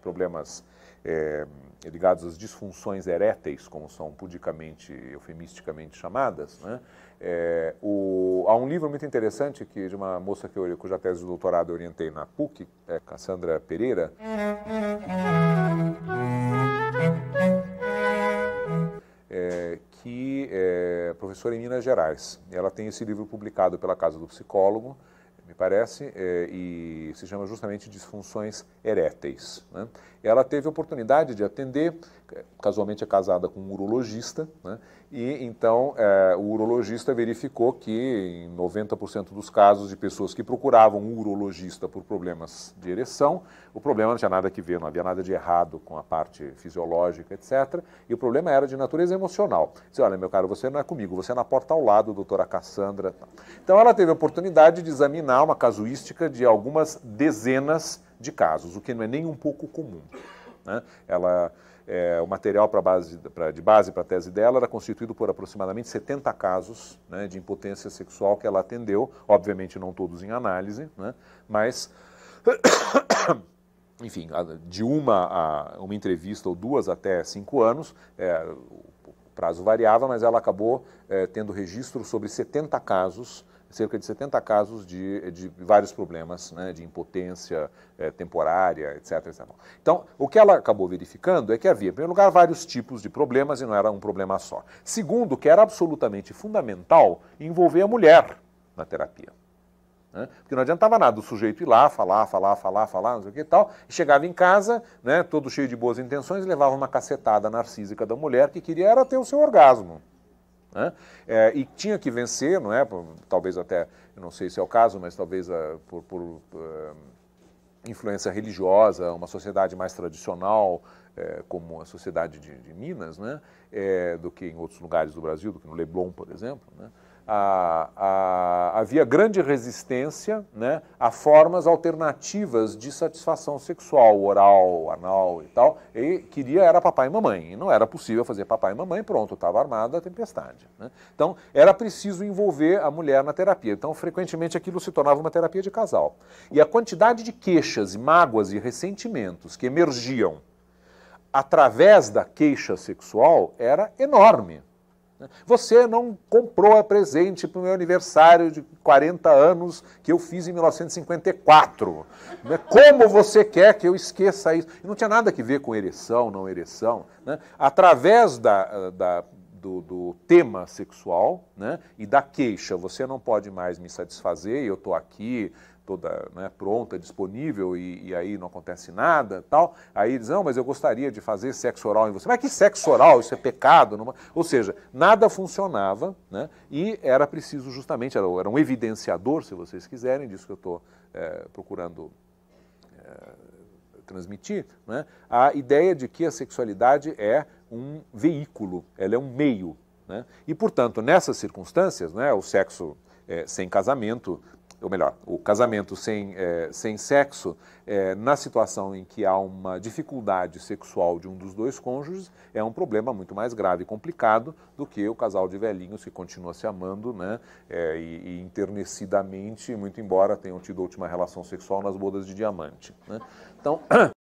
problemas é, ligados às disfunções eréteis, como são pudicamente, eufemisticamente chamadas. Né? É, o, há um livro muito interessante que de uma moça que eu, cuja tese de doutorado eu orientei na PUC, é Cassandra Pereira. É, que é professora em Minas Gerais. Ela tem esse livro publicado pela Casa do Psicólogo, parece, é, e se chama justamente disfunções eréteis. Né? Ela teve oportunidade de atender é, casualmente é casada com um urologista, né? e então é, o urologista verificou que em 90% dos casos de pessoas que procuravam um urologista por problemas de ereção, o problema não tinha nada que ver, não havia nada de errado com a parte fisiológica, etc. E o problema era de natureza emocional. Disse, olha, meu caro, você não é comigo, você é na porta ao lado, doutora Cassandra. Então ela teve a oportunidade de examinar uma casuística de algumas dezenas de casos, o que não é nem um pouco comum. Né? Ela é, o material pra base, pra, de base para a tese dela era constituído por aproximadamente 70 casos né, de impotência sexual que ela atendeu, obviamente não todos em análise, né, mas, enfim, de uma a uma entrevista ou duas até cinco anos, é, o prazo variava, mas ela acabou é, tendo registro sobre 70 casos cerca de 70 casos de, de vários problemas, né, de impotência é, temporária, etc, etc. Então, o que ela acabou verificando é que havia, em primeiro lugar, vários tipos de problemas e não era um problema só. Segundo, que era absolutamente fundamental envolver a mulher na terapia. Né? Porque não adiantava nada o sujeito ir lá, falar, falar, falar, falar, não sei o que e tal, e chegava em casa, né, todo cheio de boas intenções, levava uma cacetada narcísica da mulher que queria era ter o seu orgasmo. Né? É, e tinha que vencer, não é? talvez até, não sei se é o caso, mas talvez uh, por, por uh, influência religiosa, uma sociedade mais tradicional, é, como a sociedade de, de Minas, né? É, do que em outros lugares do Brasil, do que no Leblon, por exemplo. Né? a, a, havia grande resistência né, a formas alternativas de satisfação sexual, oral, anal e tal. E queria era papai e mamãe. E não era possível fazer papai e mamãe, pronto, estava armada a tempestade. Né? Então, era preciso envolver a mulher na terapia. Então, frequentemente aquilo se tornava uma terapia de casal. E a quantidade de queixas, e mágoas e ressentimentos que emergiam através da queixa sexual era enorme. Você não comprou a presente para o meu aniversário de 40 anos que eu fiz em 1954. Né? Como você quer que eu esqueça isso? Não tinha nada a ver com ereção, não ereção. Né? Através da, da do, do tema sexual né, e da queixa. Você não pode mais me satisfazer, eu estou aqui toda né, pronta, disponível e, e, aí não acontece nada tal. Aí diz, não, mas eu gostaria de fazer sexo oral em você. Mas que sexo oral? Isso é pecado. Não... Ou seja, nada funcionava né, e era preciso justamente, era, era um evidenciador, se vocês quiserem, disso que eu estou eh, é, procurando é, transmitir, né, a ideia de que a sexualidade é um veículo, ela é um meio. Né? E, portanto, nessas circunstâncias, né, o sexo é, sem casamento, ou melhor, o casamento sem, é, sem sexo, é, na situação em que há uma dificuldade sexual de um dos dois cônjuges, é um problema muito mais grave e complicado do que o casal de velhinhos que continua se amando né, é, e, e internecidamente, muito embora tenham tido a última relação sexual nas bodas de diamante. Né? Então,